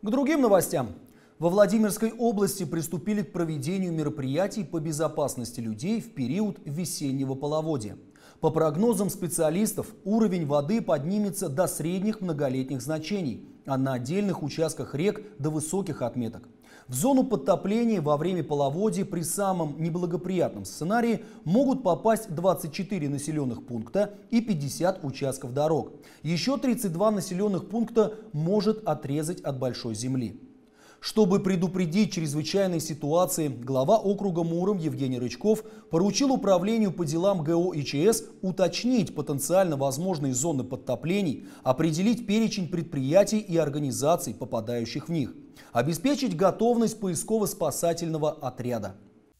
К другим новостям. Во Владимирской области приступили к проведению мероприятий по безопасности людей в период весеннего половодья. По прогнозам специалистов, уровень воды поднимется до средних многолетних значений, а на отдельных участках рек до высоких отметок. В зону подтопления во время половодья при самом неблагоприятном сценарии могут попасть 24 населенных пункта и 50 участков дорог. Еще 32 населенных пункта может отрезать от большой земли. Чтобы предупредить чрезвычайные ситуации, глава округа Муром Евгений Рычков поручил управлению по делам ГО и ЧС уточнить потенциально возможные зоны подтоплений, определить перечень предприятий и организаций, попадающих в них, обеспечить готовность поисково-спасательного отряда.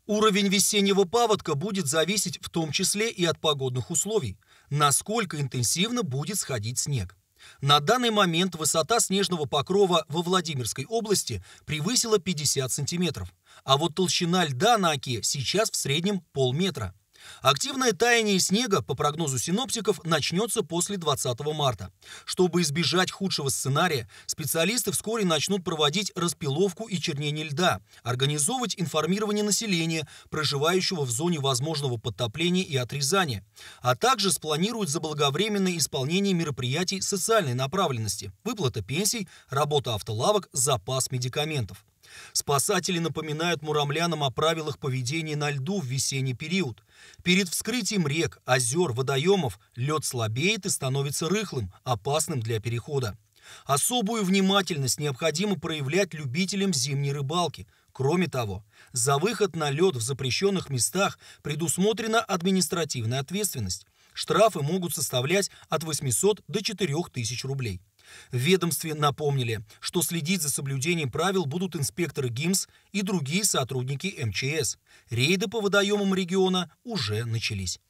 Уровень весеннего паводка будет зависеть в том числе и от погодных условий, насколько интенсивно будет сходить снег. На данный момент высота снежного покрова во Владимирской области превысила 50 сантиметров, а вот толщина льда на оке сейчас в среднем полметра. Активное таяние снега, по прогнозу синоптиков, начнется после 20 марта. Чтобы избежать худшего сценария, специалисты вскоре начнут проводить распиловку и чернение льда, организовывать информирование населения, проживающего в зоне возможного подтопления и отрезания, а также спланируют заблаговременное исполнение мероприятий социальной направленности – выплата пенсий, работа автолавок, запас медикаментов. Спасатели напоминают муромлянам о правилах поведения на льду в весенний период. Перед вскрытием рек, озер, водоемов лед слабеет и становится рыхлым, опасным для перехода. Особую внимательность необходимо проявлять любителям зимней рыбалки. Кроме того, за выход на лед в запрещенных местах предусмотрена административная ответственность. Штрафы могут составлять от 800 до 4000 рублей. В ведомстве напомнили, что следить за соблюдением правил будут инспекторы ГИМС и другие сотрудники МЧС. Рейды по водоемам региона уже начались.